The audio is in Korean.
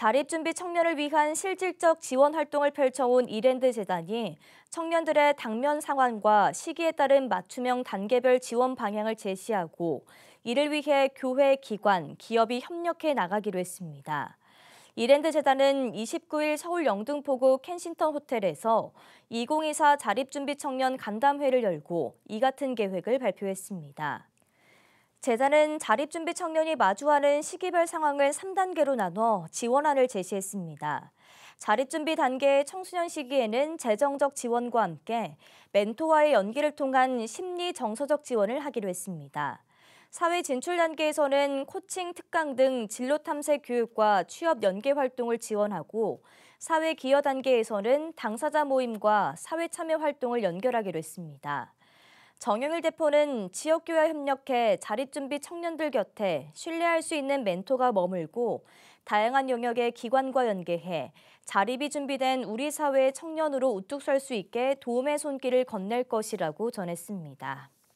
자립준비 청년을 위한 실질적 지원 활동을 펼쳐온 이랜드 재단이 청년들의 당면 상황과 시기에 따른 맞춤형 단계별 지원 방향을 제시하고 이를 위해 교회, 기관, 기업이 협력해 나가기로 했습니다. 이랜드 재단은 29일 서울 영등포구 켄싱턴 호텔에서 2024 자립준비 청년 간담회를 열고 이 같은 계획을 발표했습니다. 재단은 자립준비 청년이 마주하는 시기별 상황을 3단계로 나눠 지원안을 제시했습니다. 자립준비 단계의 청소년 시기에는 재정적 지원과 함께 멘토와의 연기를 통한 심리 정서적 지원을 하기로 했습니다. 사회 진출 단계에서는 코칭, 특강 등 진로 탐색 교육과 취업 연계 활동을 지원하고 사회 기여 단계에서는 당사자 모임과 사회 참여 활동을 연결하기로 했습니다. 정영일 대표는 지역교회 협력해 자립준비 청년들 곁에 신뢰할 수 있는 멘토가 머물고 다양한 영역의 기관과 연계해 자립이 준비된 우리 사회의 청년으로 우뚝 설 수 있게 도움의 손길을 건넬 것이라고 전했습니다.